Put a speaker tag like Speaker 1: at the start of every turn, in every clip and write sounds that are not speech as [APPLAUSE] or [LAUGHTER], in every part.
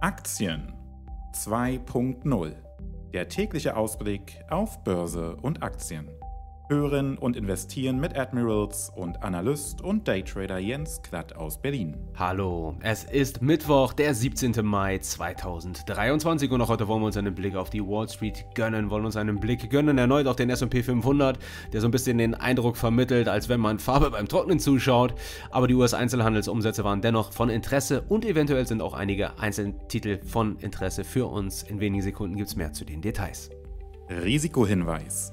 Speaker 1: Aktien 2.0 Der tägliche Ausblick auf Börse und Aktien. Hören und investieren mit Admirals und Analyst und Daytrader Jens Klatt aus Berlin. Hallo, es ist Mittwoch, der 17. Mai 2023 und auch heute wollen wir uns einen Blick auf die Wall Street gönnen, wollen uns einen Blick gönnen erneut auf den S&P 500, der so ein bisschen den Eindruck vermittelt, als wenn man Farbe beim Trocknen zuschaut, aber die US-Einzelhandelsumsätze waren dennoch von Interesse und eventuell sind auch einige Einzeltitel von Interesse für uns. In wenigen Sekunden gibt es mehr zu den Details. Risikohinweis.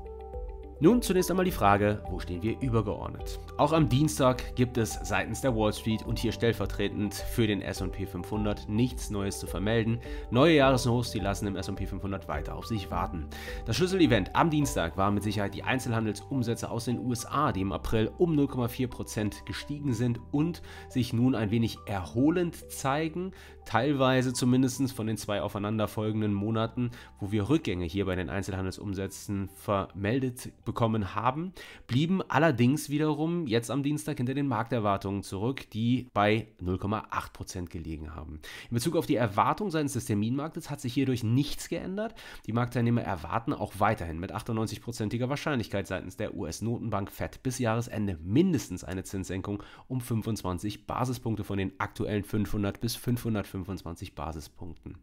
Speaker 1: Nun zunächst einmal die Frage, wo stehen wir übergeordnet? Auch am Dienstag gibt es seitens der Wall Street und hier stellvertretend für den SP 500 nichts Neues zu vermelden. Neue Jahreshochs, die lassen im SP 500 weiter auf sich warten. Das Schlüsselevent am Dienstag waren mit Sicherheit die Einzelhandelsumsätze aus den USA, die im April um 0,4% gestiegen sind und sich nun ein wenig erholend zeigen, teilweise zumindest von den zwei aufeinanderfolgenden Monaten, wo wir Rückgänge hier bei den Einzelhandelsumsätzen vermeldet bekommen bekommen haben, blieben allerdings wiederum jetzt am Dienstag hinter den Markterwartungen zurück, die bei 0,8 gelegen haben. In Bezug auf die Erwartung seitens des Terminmarktes hat sich hierdurch nichts geändert. Die Marktteilnehmer erwarten auch weiterhin mit 98%iger Wahrscheinlichkeit seitens der US-Notenbank FED bis Jahresende mindestens eine Zinssenkung um 25 Basispunkte von den aktuellen 500 bis 525 Basispunkten.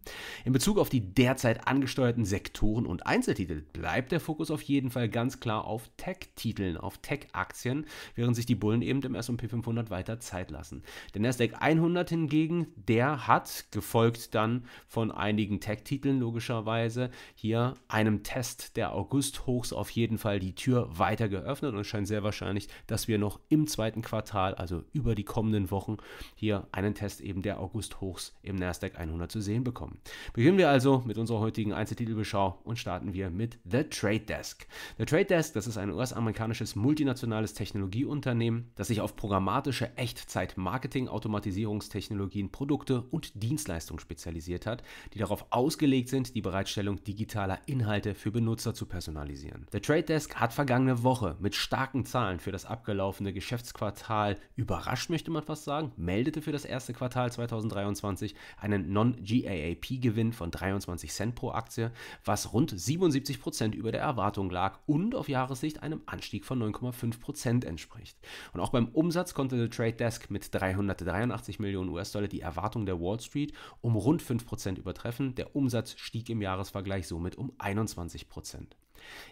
Speaker 1: In Bezug auf die derzeit angesteuerten Sektoren und Einzeltitel bleibt der Fokus auf jeden Fall ganz klar auf Tech-Titeln, auf Tech-Aktien, während sich die Bullen eben im S&P 500 weiter Zeit lassen. Der Nasdaq 100 hingegen, der hat, gefolgt dann von einigen Tech-Titeln logischerweise, hier einem Test der August-Hochs auf jeden Fall die Tür weiter geöffnet und es scheint sehr wahrscheinlich, dass wir noch im zweiten Quartal, also über die kommenden Wochen, hier einen Test eben der August-Hochs im Nasdaq 100 zu sehen bekommen. Beginnen wir also mit unserer heutigen Einzeltitelbeschau und starten wir mit The Trade Desk. The Trade Desk Zendesk, das ist ein US-amerikanisches multinationales Technologieunternehmen, das sich auf programmatische Echtzeit-Marketing-Automatisierungstechnologien, Produkte und Dienstleistungen spezialisiert hat, die darauf ausgelegt sind, die Bereitstellung digitaler Inhalte für Benutzer zu personalisieren. The Trade Desk hat vergangene Woche mit starken Zahlen für das abgelaufene Geschäftsquartal überrascht, möchte man fast sagen, meldete für das erste Quartal 2023 einen Non-GAAP-Gewinn von 23 Cent pro Aktie, was rund 77 Prozent über der Erwartung lag und auf Jahr Jahressicht einem Anstieg von 9,5 Prozent entspricht. Und auch beim Umsatz konnte The Trade Desk mit 383 Millionen US-Dollar die Erwartung der Wall Street um rund 5 Prozent übertreffen. Der Umsatz stieg im Jahresvergleich somit um 21 Prozent.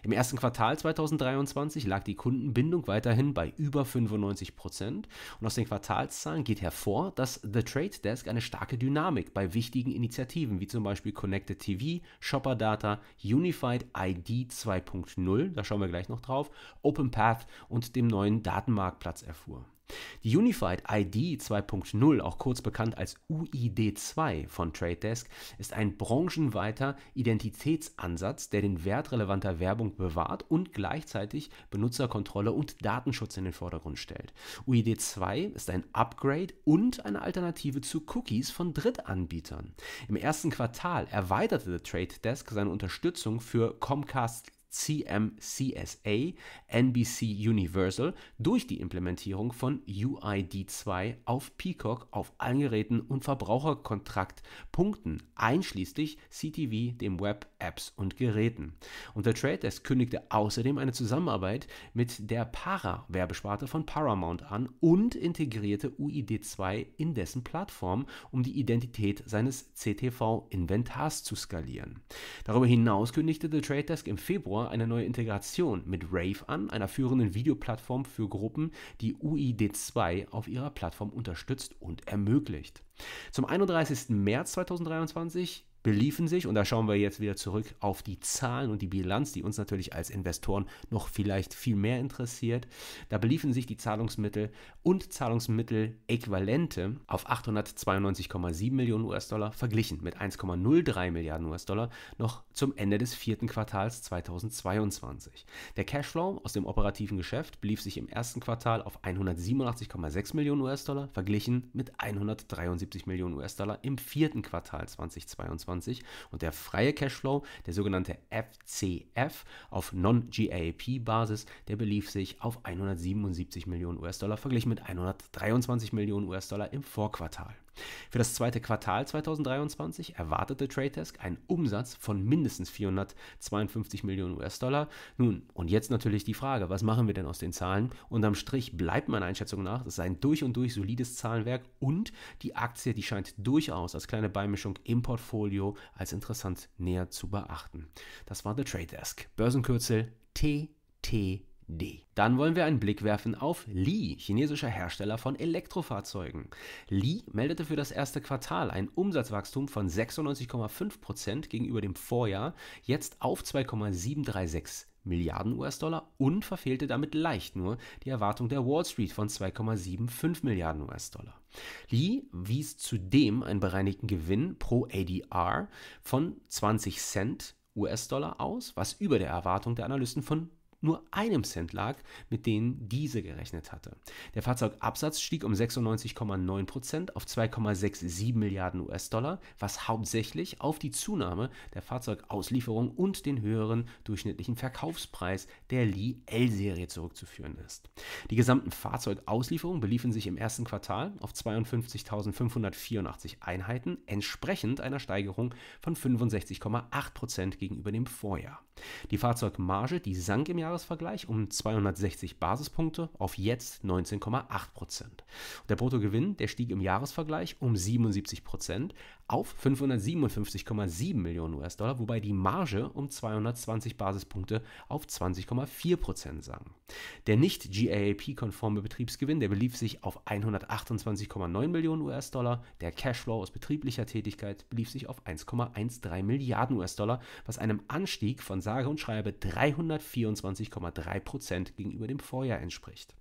Speaker 1: Im ersten Quartal 2023 lag die Kundenbindung weiterhin bei über 95 Prozent und aus den Quartalszahlen geht hervor, dass The Trade Desk eine starke Dynamik bei wichtigen Initiativen wie zum Beispiel Connected TV, Shopper Data, Unified ID 2.0, da schauen wir gleich noch drauf, Open Path und dem neuen Datenmarktplatz erfuhr. Die Unified ID 2.0, auch kurz bekannt als UID2 von Trade Desk, ist ein branchenweiter Identitätsansatz, der den Wert relevanter Werbung bewahrt und gleichzeitig Benutzerkontrolle und Datenschutz in den Vordergrund stellt. UID2 ist ein Upgrade und eine Alternative zu Cookies von Drittanbietern. Im ersten Quartal erweiterte Trade Desk seine Unterstützung für Comcast CMCSA, NBC Universal durch die Implementierung von UID2 auf Peacock auf allen Geräten und Verbraucherkontraktpunkten, einschließlich CTV, dem Web, Apps und Geräten. Und der Trade Desk kündigte außerdem eine Zusammenarbeit mit der Para-Werbesparte von Paramount an und integrierte UID2 in dessen Plattform, um die Identität seines CTV-Inventars zu skalieren. Darüber hinaus kündigte der Trade Desk im Februar eine neue Integration mit Rave an, einer führenden Videoplattform für Gruppen, die UID2 auf ihrer Plattform unterstützt und ermöglicht. Zum 31. März 2023 beliefen sich, und da schauen wir jetzt wieder zurück auf die Zahlen und die Bilanz, die uns natürlich als Investoren noch vielleicht viel mehr interessiert, da beliefen sich die Zahlungsmittel und Zahlungsmittel-Äquivalente auf 892,7 Millionen US-Dollar verglichen mit 1,03 Milliarden US-Dollar noch zum Ende des vierten Quartals 2022. Der Cashflow aus dem operativen Geschäft belief sich im ersten Quartal auf 187,6 Millionen US-Dollar verglichen mit 173 Millionen US-Dollar im vierten Quartal 2022. 2021 und der freie Cashflow, der sogenannte FCF auf Non-GAAP-Basis, der belief sich auf 177 Millionen US-Dollar verglichen mit 123 Millionen US-Dollar im Vorquartal. Für das zweite Quartal 2023 erwartete Tradedesk einen Umsatz von mindestens 452 Millionen US-Dollar. Nun, und jetzt natürlich die Frage, was machen wir denn aus den Zahlen? Unterm Strich bleibt meiner Einschätzung nach, das ist ein durch und durch solides Zahlenwerk und die Aktie, die scheint durchaus als kleine Beimischung im Portfolio als interessant näher zu beachten. Das war The Trade Desk. Börsenkürzel TT. D. Dann wollen wir einen Blick werfen auf Li, chinesischer Hersteller von Elektrofahrzeugen. Li meldete für das erste Quartal ein Umsatzwachstum von 96,5% gegenüber dem Vorjahr, jetzt auf 2,736 Milliarden US-Dollar und verfehlte damit leicht nur die Erwartung der Wall Street von 2,75 Milliarden US-Dollar. Li wies zudem einen bereinigten Gewinn pro ADR von 20 Cent US-Dollar aus, was über der Erwartung der Analysten von nur einem Cent lag, mit denen diese gerechnet hatte. Der Fahrzeugabsatz stieg um 96,9 Prozent auf 2,67 Milliarden US-Dollar, was hauptsächlich auf die Zunahme der Fahrzeugauslieferung und den höheren durchschnittlichen Verkaufspreis der Li L-Serie zurückzuführen ist. Die gesamten Fahrzeugauslieferungen beliefen sich im ersten Quartal auf 52.584 Einheiten, entsprechend einer Steigerung von 65,8 Prozent gegenüber dem Vorjahr. Die Fahrzeugmarge, die sank im Jahres Vorjahresvergleich um 260 Basispunkte auf jetzt 19,8 Prozent. Der Bruttogewinn, der stieg im Jahresvergleich um 77 Prozent auf 557,7 Millionen US-Dollar, wobei die Marge um 220 Basispunkte auf 20,4 Prozent sank. Der nicht GAAP-konforme Betriebsgewinn, der belief sich auf 128,9 Millionen US-Dollar. Der Cashflow aus betrieblicher Tätigkeit belief sich auf 1,13 Milliarden US-Dollar, was einem Anstieg von sage und schreibe 324 22,3 Prozent gegenüber dem Vorjahr entspricht.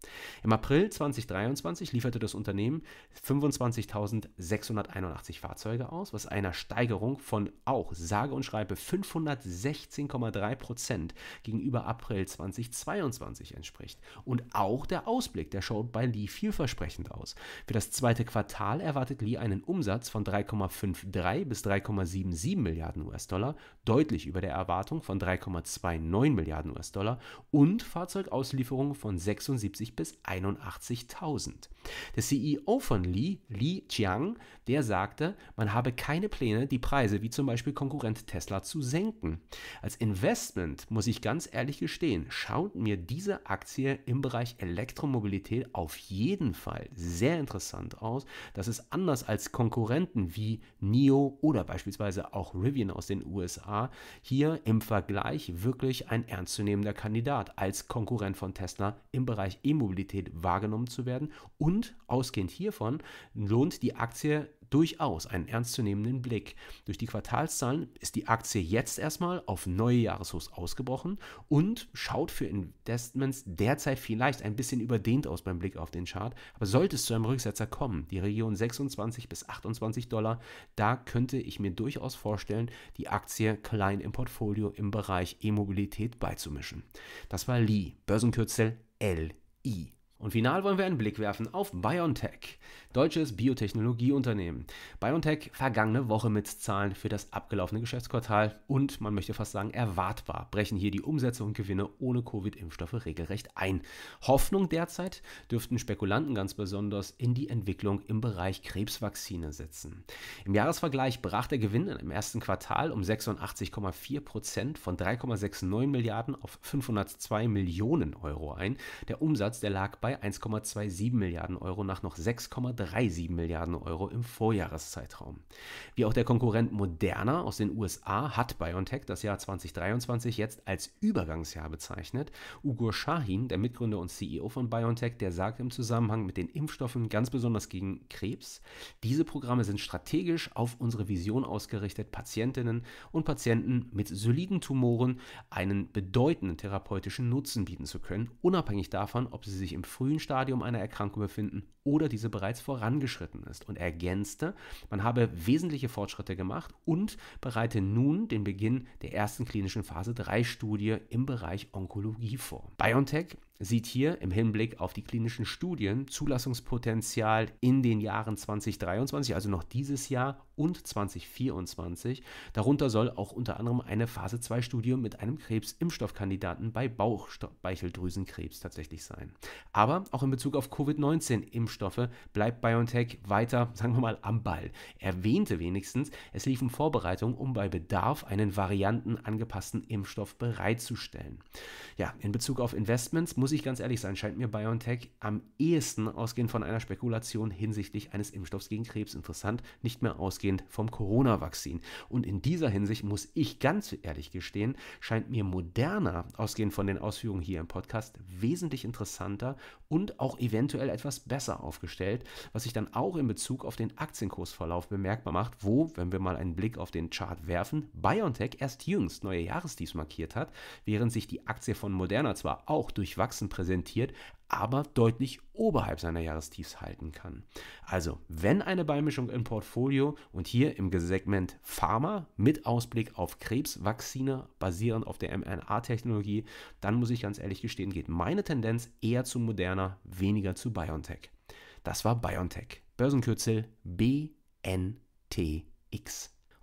Speaker 1: Im April 2023 lieferte das Unternehmen 25.681 Fahrzeuge aus, was einer Steigerung von auch sage und schreibe 516,3 Prozent gegenüber April 2022 entspricht. Und auch der Ausblick, der schaut bei Lee vielversprechend aus. Für das zweite Quartal erwartet Lee einen Umsatz von 3,53 bis 3,77 Milliarden US-Dollar, deutlich über der Erwartung von 3,29 Milliarden US-Dollar und Fahrzeugauslieferungen von 76 bis 81.000. Der CEO von Li, Li Jiang, der sagte, man habe keine Pläne, die Preise wie zum Beispiel Konkurrent Tesla zu senken. Als Investment muss ich ganz ehrlich gestehen, schaut mir diese Aktie im Bereich Elektromobilität auf jeden Fall sehr interessant aus. Das ist anders als Konkurrenten wie NIO oder beispielsweise auch Rivian aus den USA. Hier im Vergleich wirklich ein ernstzunehmender Kandidat Kandidat als Konkurrent von Tesla im Bereich E-Mobilität wahrgenommen zu werden. Und ausgehend hiervon lohnt die Aktie durchaus einen ernstzunehmenden Blick. Durch die Quartalszahlen ist die Aktie jetzt erstmal auf neue Jahreshochs ausgebrochen und schaut für Investments derzeit vielleicht ein bisschen überdehnt aus beim Blick auf den Chart. Aber sollte es zu einem Rücksetzer kommen, die Region 26 bis 28 Dollar, da könnte ich mir durchaus vorstellen, die Aktie klein im Portfolio im Bereich E-Mobilität beizumischen. Das war Li, Börsenkürzel LI. Und final wollen wir einen Blick werfen auf BioNTech, deutsches Biotechnologieunternehmen. BioNTech vergangene Woche mit Zahlen für das abgelaufene Geschäftsquartal und man möchte fast sagen erwartbar brechen hier die Umsätze und Gewinne ohne Covid-Impfstoffe regelrecht ein. Hoffnung derzeit dürften Spekulanten ganz besonders in die Entwicklung im Bereich Krebsvakzine setzen. Im Jahresvergleich brach der Gewinn im ersten Quartal um 86,4 Prozent von 3,69 Milliarden auf 502 Millionen Euro ein. Der Umsatz, der lag bei bei 1,27 Milliarden Euro nach noch 6,37 Milliarden Euro im Vorjahreszeitraum. Wie auch der Konkurrent Moderna aus den USA hat BioNTech das Jahr 2023 jetzt als Übergangsjahr bezeichnet. Ugur Shahin, der Mitgründer und CEO von BioNTech, der sagt im Zusammenhang mit den Impfstoffen ganz besonders gegen Krebs, diese Programme sind strategisch auf unsere Vision ausgerichtet, Patientinnen und Patienten mit soliden Tumoren einen bedeutenden therapeutischen Nutzen bieten zu können, unabhängig davon, ob sie sich im frühen Stadium einer Erkrankung befinden oder diese bereits vorangeschritten ist und ergänzte, man habe wesentliche Fortschritte gemacht und bereite nun den Beginn der ersten klinischen Phase 3 Studie im Bereich Onkologie vor. BioNTech sieht hier im Hinblick auf die klinischen Studien Zulassungspotenzial in den Jahren 2023, also noch dieses Jahr und 2024. Darunter soll auch unter anderem eine Phase 2 Studie mit einem Krebsimpfstoffkandidaten bei Bauchspeicheldrüsenkrebs tatsächlich sein. Aber auch in Bezug auf Covid-19 Impfstoffe bleibt BioNTech weiter, [LAUGHS] sagen wir mal, am Ball. Erwähnte wenigstens, es liefen Vorbereitungen, um bei Bedarf einen variantenangepassten Impfstoff bereitzustellen. Ja, in Bezug auf Investments muss muss ich ganz ehrlich sein, scheint mir BioNTech am ehesten ausgehend von einer Spekulation hinsichtlich eines Impfstoffs gegen Krebs interessant, nicht mehr ausgehend vom Corona-Vakzin. Und in dieser Hinsicht muss ich ganz ehrlich gestehen, scheint mir moderner, ausgehend von den Ausführungen hier im Podcast, wesentlich interessanter und auch eventuell etwas besser aufgestellt, was sich dann auch in Bezug auf den Aktienkursverlauf bemerkbar macht, wo, wenn wir mal einen Blick auf den Chart werfen, BioNTech erst jüngst neue Jahrestiefs markiert hat, während sich die Aktie von Moderna zwar auch durchwachsen Achsen präsentiert, aber deutlich oberhalb seiner Jahrestiefs halten kann. Also, wenn eine Beimischung im Portfolio und hier im Segment Pharma mit Ausblick auf Krebsvaccine basierend auf der mRNA-Technologie, dann muss ich ganz ehrlich gestehen, geht meine Tendenz eher zu Moderna, weniger zu BioNTech. Das war BioNTech. Börsenkürzel BNTX.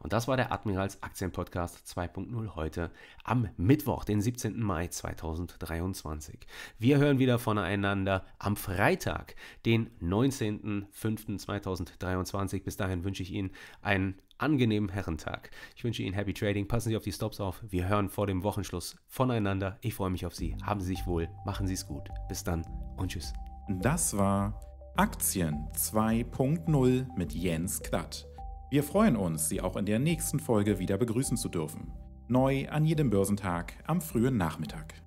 Speaker 1: Und das war der Admirals Aktienpodcast 2.0 heute am Mittwoch, den 17. Mai 2023. Wir hören wieder voneinander am Freitag, den 19.05.2023. Bis dahin wünsche ich Ihnen einen angenehmen Herrentag. Ich wünsche Ihnen Happy Trading. Passen Sie auf die Stops auf. Wir hören vor dem Wochenschluss voneinander. Ich freue mich auf Sie. Haben Sie sich wohl. Machen Sie es gut. Bis dann und tschüss. Das war Aktien 2.0 mit Jens Klatt. Wir freuen uns, Sie auch in der nächsten Folge wieder begrüßen zu dürfen. Neu an jedem Börsentag am frühen Nachmittag.